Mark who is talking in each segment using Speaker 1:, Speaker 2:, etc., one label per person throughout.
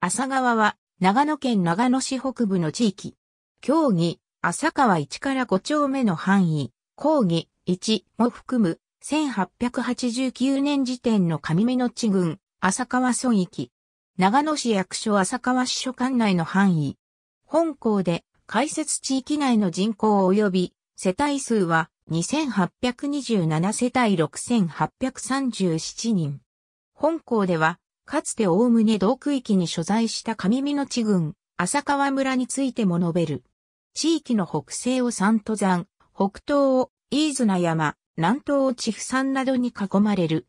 Speaker 1: 浅川は、長野県長野市北部の地域。競技、浅川1から5丁目の範囲、講義1を含む、1889年時点の上目の地群、浅川村域。長野市役所浅川市所管内の範囲。本校で、開設地域内の人口及び、世帯数は、2827世帯6837人。本校では、かつておおむね同区域に所在した上美の地郡、浅川村についても述べる。地域の北西を三登山、北東を飯綱山、南東を地府山などに囲まれる。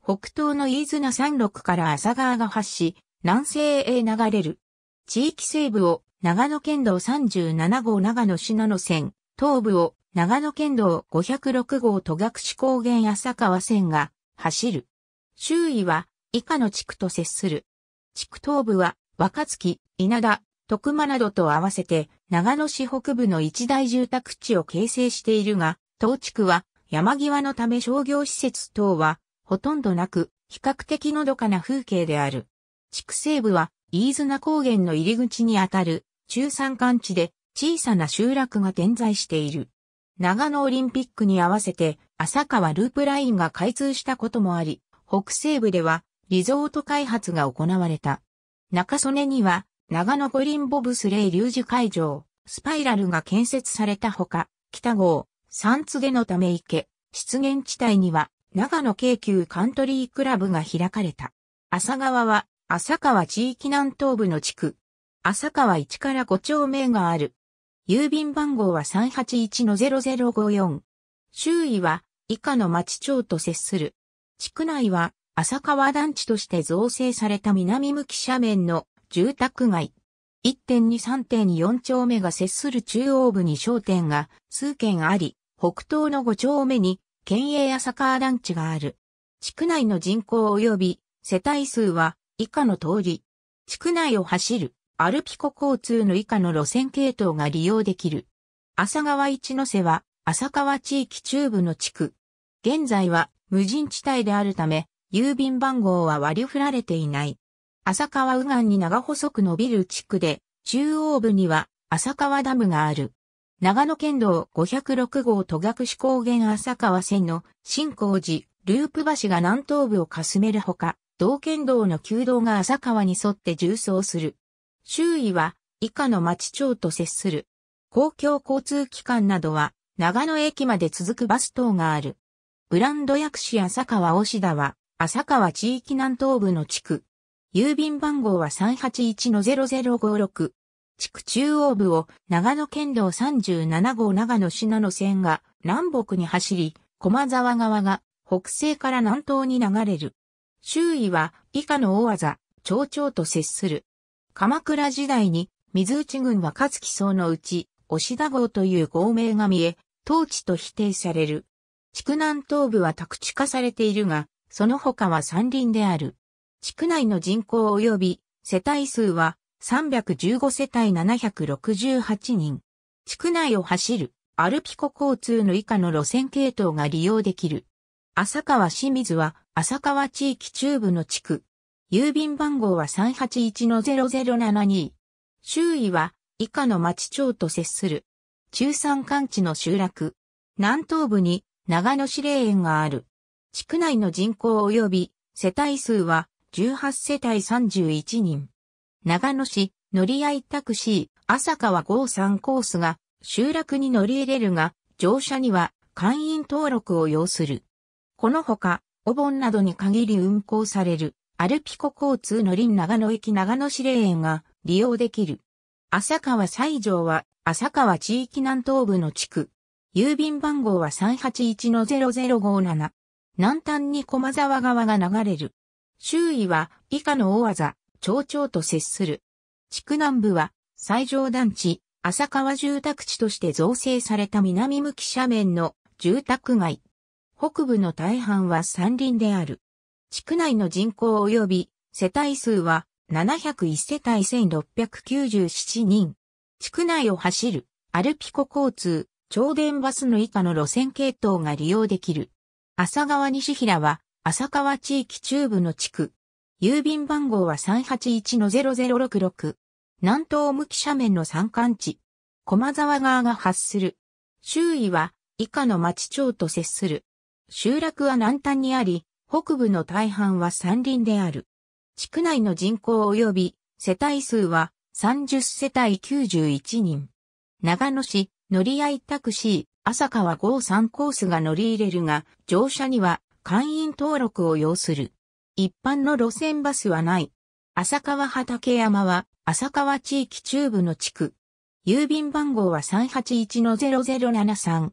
Speaker 1: 北東の飯綱山麓から浅川が発し、南西へ流れる。地域西部を長野県道37号長野市濃線、東部を長野県道506号戸隠高原浅川線が走る。周囲は以下の地区と接する。地区東部は若月、稲田、徳間などと合わせて長野市北部の一大住宅地を形成しているが、東地区は山際のため商業施設等はほとんどなく比較的のどかな風景である。地区西部は飯綱高原の入り口にあたる中山間地で小さな集落が点在している。長野オリンピックに合わせて浅川ループラインが開通したこともあり、北西部ではリゾート開発が行われた。中曽根には、長野五輪ボブスレーリュージ会場、スパイラルが建設されたほか、北郷、三つ毛のため池、湿原地帯には、長野京急カントリークラブが開かれた。浅川は、浅川地域南東部の地区。浅川1から5丁目がある。郵便番号は381-0054。周囲は以下の町町と接する。地区内は浅川団地として造成された南向き斜面の住宅街。1.23.4丁目が接する中央部に商店が数軒あり、北東の5丁目に県営浅川団地がある。地区内の人口及び世帯数は以下の通り。地区内を走るアルピコ交通の以下の路線系統が利用できる。浅川一ノ瀬は浅川地域中部の地区。現在は無人地帯であるため、郵便番号は割り振られていない。浅川右岸に長細く伸びる地区で、中央部には浅川ダムがある。長野県道506号戸隠高原浅川線の新工事、ループ橋が南東部をかすめるほか、道県道の旧道が浅川に沿って縦走する。周囲は以下の町町と接する。公共交通機関などは長野駅まで続くバス等がある。ブランド薬師浅川押田は浅川地域南東部の地区。郵便番号は381-0056。地区中央部を長野県道37号長野信濃野線が南北に走り、駒沢側が北西から南東に流れる。周囲は以下の大技、町長と接する。鎌倉時代に水内郡は勝木層のうち、押田郷という号名が見え、当地と否定される。地区南東部は宅地化されているが、その他は山林である。地区内の人口及び世帯数は315世帯768人。地区内を走るアルピコ交通の以下の路線系統が利用できる。浅川清水は浅川地域中部の地区。郵便番号は381-0072。周囲は以下の町町と接する。中山間地の集落。南東部に長野市霊園がある。地区内の人口及び世帯数は18世帯31人。長野市乗り合いタクシー朝川53コースが集落に乗り入れるが乗車には会員登録を要する。このほかお盆などに限り運行されるアルピコ交通の輪長野駅長野市霊園が利用できる。浅川西条は浅川地域南東部の地区。郵便番号は381-0057。南端に駒沢川が流れる。周囲は以下の大技、町長と接する。地区南部は最上団地、浅川住宅地として造成された南向き斜面の住宅街。北部の大半は山林である。地区内の人口及び世帯数は701世帯1697人。地区内を走るアルピコ交通、超電バスの以下の路線系統が利用できる。浅川西平は、浅川地域中部の地区。郵便番号は381-0066。南東向き斜面の山間地。駒沢川が発する。周囲は以下の町町と接する。集落は南端にあり、北部の大半は山林である。地区内の人口及び世帯数は30世帯91人。長野市、乗合タクシー、朝川53コースが乗り入れるが、乗車には会員登録を要する。一般の路線バスはない。浅川畠山は浅川地域中部の地区。郵便番号は381-0073。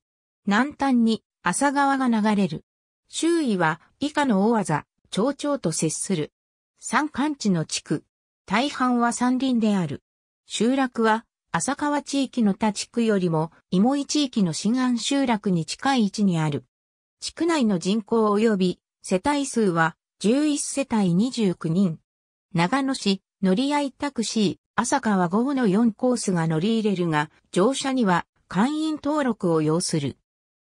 Speaker 1: 南端に浅川が流れる。周囲は以下の大技、町長と接する。山間地の地区。大半は山林である。集落は浅川地域の他地区よりも、芋井地域の新安集落に近い位置にある。地区内の人口及び世帯数は11世帯29人。長野市、乗り合いタクシー、浅川5の4コースが乗り入れるが、乗車には会員登録を要する。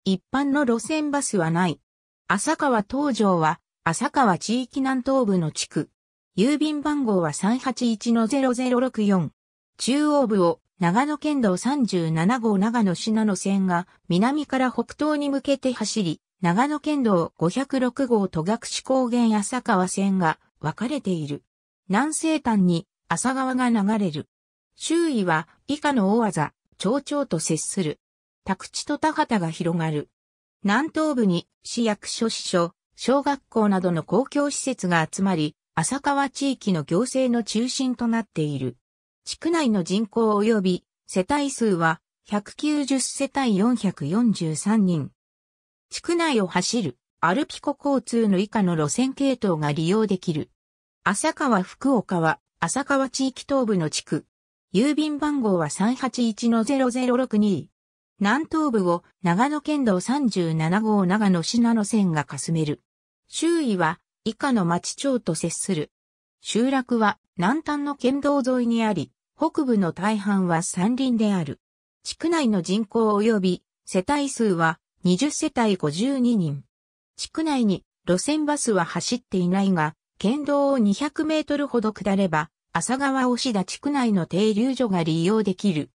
Speaker 1: 一般の路線バスはない。浅川東城は、浅川地域南東部の地区。郵便番号は381-0064。中央部を長野県道37号長野信濃線が南から北東に向けて走り、長野県道506号戸隠高原浅川線が分かれている。南西端に浅川が流れる。周囲は以下の大技、町長と接する。宅地と田畑が広がる。南東部に市役所支所、小学校などの公共施設が集まり、浅川地域の行政の中心となっている。地区内の人口及び世帯数は190世帯443人。地区内を走るアルピコ交通の以下の路線系統が利用できる。浅川福岡は浅川地域東部の地区。郵便番号は381-0062。南東部を長野県道37号長野市野線がかすめる。周囲は以下の町町と接する。集落は南端の県道沿いにあり、北部の大半は山林である。地区内の人口及び世帯数は20世帯52人。地区内に路線バスは走っていないが、県道を200メートルほど下れば、浅川押田地区内の停留所が利用できる。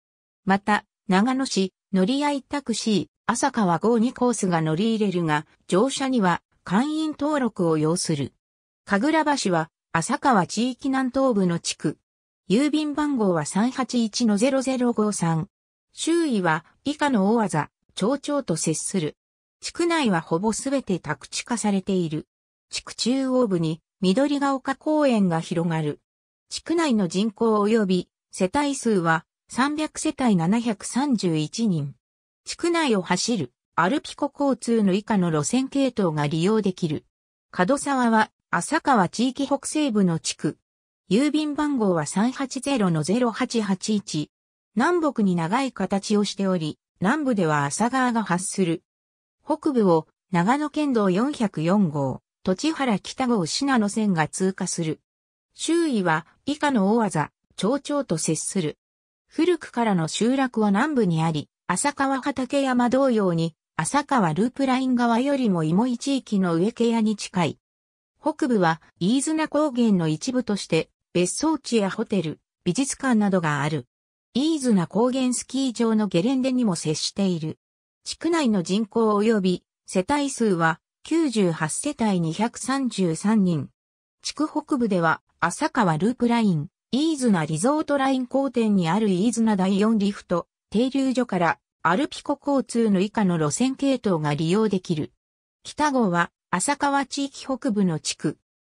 Speaker 1: また、長野市、乗り合いタクシー、朝川52コースが乗り入れるが、乗車には会員登録を要する。神楽橋は、浅川地域南東部の地区、郵便番号は381-0053。周囲は以下の大技、町長と接する。地区内はほぼすべて宅地化されている。地区中央部に緑が丘公園が広がる。地区内の人口及び世帯数は300世帯731人。地区内を走るアルピコ交通の以下の路線系統が利用できる。角沢は浅川地域北西部の地区。郵便番号は380-0881。南北に長い形をしており、南部では朝川が発する。北部を長野県道404号、栃原北号品野線が通過する。周囲は以下の大技、町長と接する。古くからの集落は南部にあり、浅川畑山同様に、浅川ループライン側よりも芋井地域の植木屋に近い。北部は飯綱高原の一部として別荘地やホテル、美術館などがある。イーズナ高原スキー場のゲレンデにも接している。地区内の人口及び世帯数は98世帯233人。地区北部では浅川ループライン、イーズナリゾートライン交点にあるイーズナ第4リフト、停留所からアルピコ交通の以下の路線系統が利用できる。北郷は浅川地域北部の地区、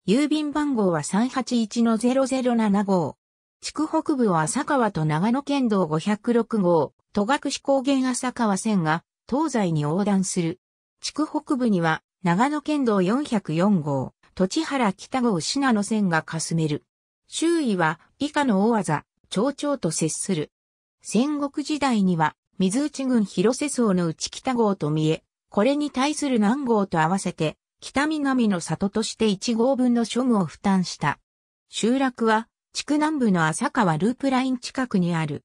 Speaker 1: 郵便番号は381-0075号。地区北部は浅川と長野県道506号、戸隠高原浅川線が東西に横断する。地区北部には長野県道404号、土原北号信濃線がかすめる。周囲は以下の大技、町長と接する。戦国時代には水内郡広瀬荘の内北号と見え、これに対する南号と合わせて北南の里として1号分の処務を負担した。集落は、地区南部の浅川ループライン近くにある。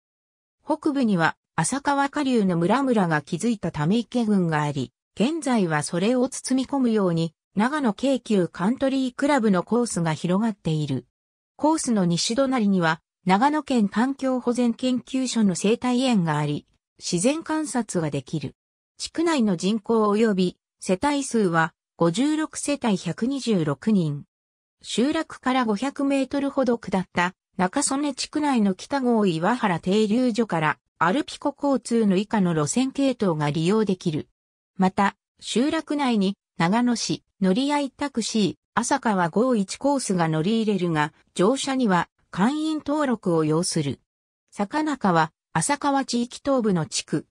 Speaker 1: 北部には、浅川下流の村々が築いたため池群があり、現在はそれを包み込むように、長野京急カントリークラブのコースが広がっている。コースの西隣には、長野県環境保全研究所の生態園があり、自然観察ができる。地区内の人口及び世帯数は56世帯126人。集落から500メートルほど下った中曽根地区内の北郷岩原停留所からアルピコ交通の以下の路線系統が利用できる。また、集落内に長野市乗り合いタクシー朝川51コースが乗り入れるが、乗車には会員登録を要する。坂中は浅川地域東部の地区。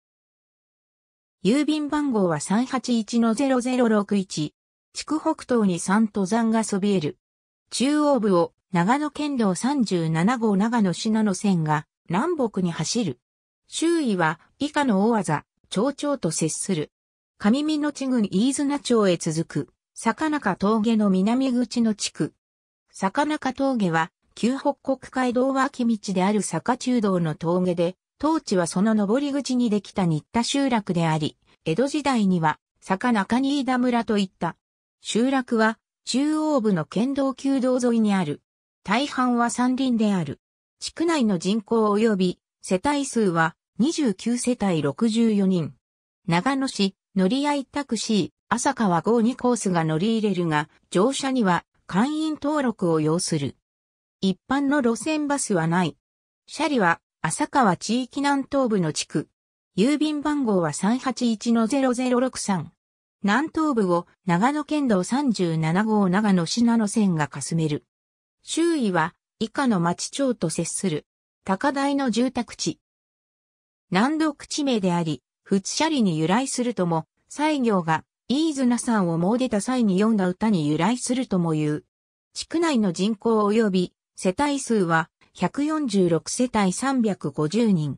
Speaker 1: 郵便番号は381-0061。地区北東に山登山がそびえる。中央部を長野県道37号長野信濃線が南北に走る。周囲は以下の大技、町長と接する。上見野地郡飯綱町へ続く、坂中峠の南口の地区。坂中峠は、旧北国街道脇道である坂中道の峠で、当地はその上り口にできた新田集落であり、江戸時代には、坂中新田村といった集落は中央部の県道旧道沿いにある。大半は山林である。地区内の人口及び世帯数は29世帯64人。長野市乗り合いタクシー朝川52コースが乗り入れるが乗車には会員登録を要する。一般の路線バスはない。車里は朝川地域南東部の地区。郵便番号は381-0063。南東部を長野県道37号長野信濃線がかすめる。周囲は以下の町町と接する高台の住宅地。南独地名であり、仏舎利に由来するとも、西行が飯綱山を詣でた際に読んだ歌に由来するとも言う。地区内の人口及び世帯数は146世帯350人。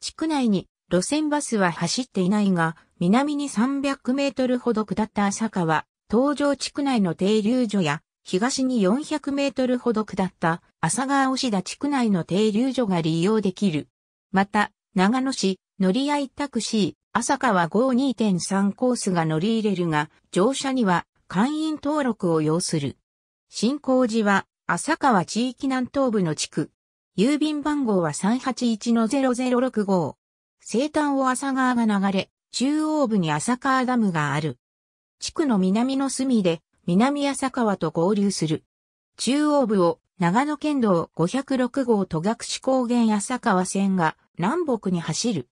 Speaker 1: 地区内に路線バスは走っていないが、南に300メートルほど下った浅川、東上地区内の停留所や、東に400メートルほど下った浅川押田地区内の停留所が利用できる。また、長野市、乗り合いタクシー、浅川52.3コースが乗り入れるが、乗車には会員登録を要する。新工事は、浅川地域南東部の地区。郵便番号は381-0065。西端を浅川が流れ、中央部に浅川ダムがある。地区の南の隅で南浅川と合流する。中央部を長野県道506号戸隠高原浅川線が南北に走る。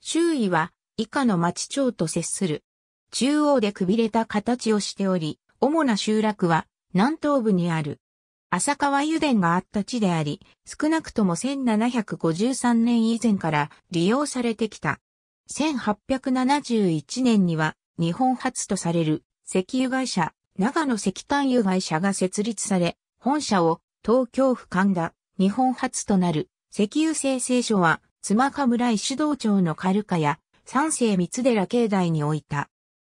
Speaker 1: 周囲は以下の町町と接する。中央でくびれた形をしており、主な集落は南東部にある。浅川油田があった地であり、少なくとも1753年以前から利用されてきた。1871年には日本初とされる石油会社、長野石炭油会社が設立され、本社を東京府神田、日本初となる石油生成所は、妻か村石道町のカルカや三世三寺境内に置いた。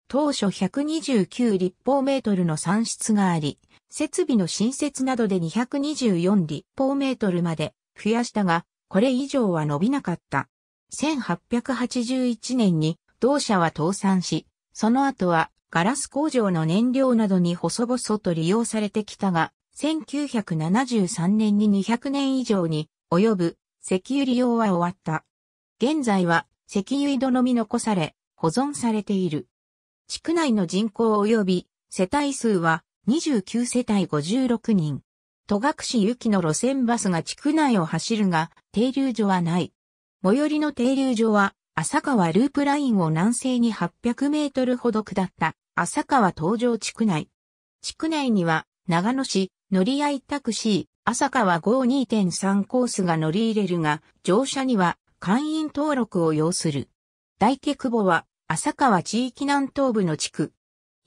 Speaker 1: 当初129立方メートルの産出があり、設備の新設などで224立方メートルまで増やしたが、これ以上は伸びなかった。1881年に同社は倒産し、その後はガラス工場の燃料などに細々と利用されてきたが、1973年に200年以上に及ぶ石油利用は終わった。現在は石油井戸のみ残され、保存されている。地区内の人口及び世帯数は29世帯56人。戸隠行きの路線バスが地区内を走るが、停留所はない。最寄りの停留所は、浅川ループラインを南西に800メートルほど下った浅川東上地区内。地区内には、長野市、乗り合いタクシー、浅川52.3コースが乗り入れるが、乗車には会員登録を要する。大手久保は、浅川地域南東部の地区、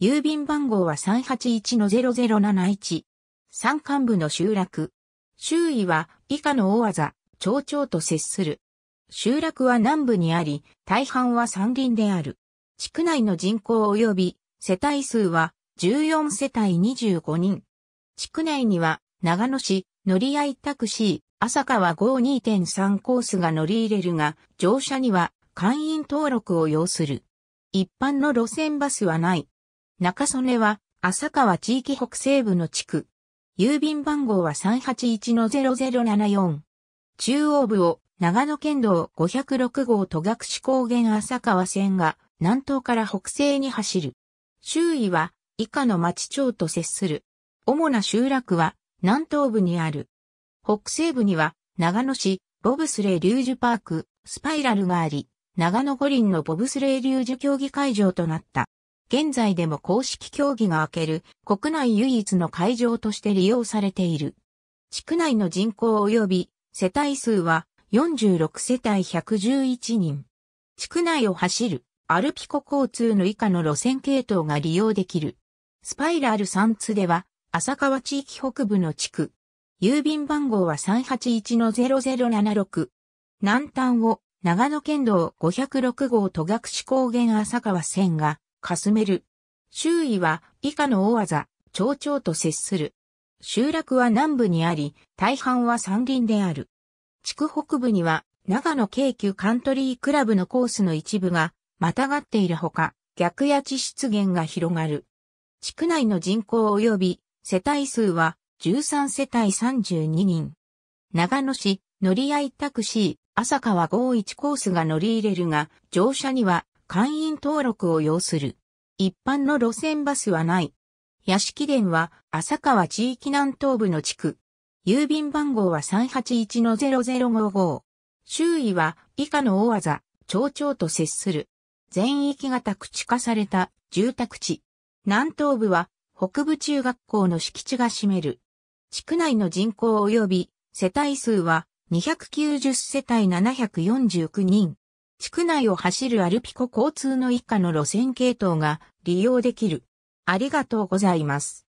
Speaker 1: 郵便番号は381-0071。山間部の集落。周囲は以下の大技、町長と接する。集落は南部にあり、大半は山林である。地区内の人口及び世帯数は14世帯25人。地区内には長野市、乗り合いタクシー、朝川52.3コースが乗り入れるが、乗車には会員登録を要する。一般の路線バスはない。中曽根は、浅川地域北西部の地区。郵便番号は381-0074。中央部を長野県道506号戸隠高原浅川線が南東から北西に走る。周囲は以下の町町と接する。主な集落は南東部にある。北西部には長野市ボブスレーリュージュパークスパイラルがあり、長野五輪のボブスレーリュージュ競技会場となった。現在でも公式競技が明ける国内唯一の会場として利用されている。地区内の人口及び世帯数は46世帯111人。地区内を走るアルピコ交通の以下の路線系統が利用できる。スパイラル3つでは浅川地域北部の地区。郵便番号は381-0076。南端を長野県道506号戸隠高原浅川線がかすめる。周囲は以下の大技、町長と接する。集落は南部にあり、大半は山林である。地区北部には長野京急カントリークラブのコースの一部がまたがっているほか、逆や地出源が広がる。地区内の人口及び世帯数は13世帯32人。長野市乗り合いタクシー朝川51コースが乗り入れるが、乗車には会員登録を要する。一般の路線バスはない。屋敷殿は浅川地域南東部の地区。郵便番号は381-0055。周囲は以下の大技、町長と接する。全域が宅地化された住宅地。南東部は北部中学校の敷地が占める。地区内の人口及び世帯数は290世帯749人。地区内を走るアルピコ交通の一家の路線系統が利用できる。ありがとうございます。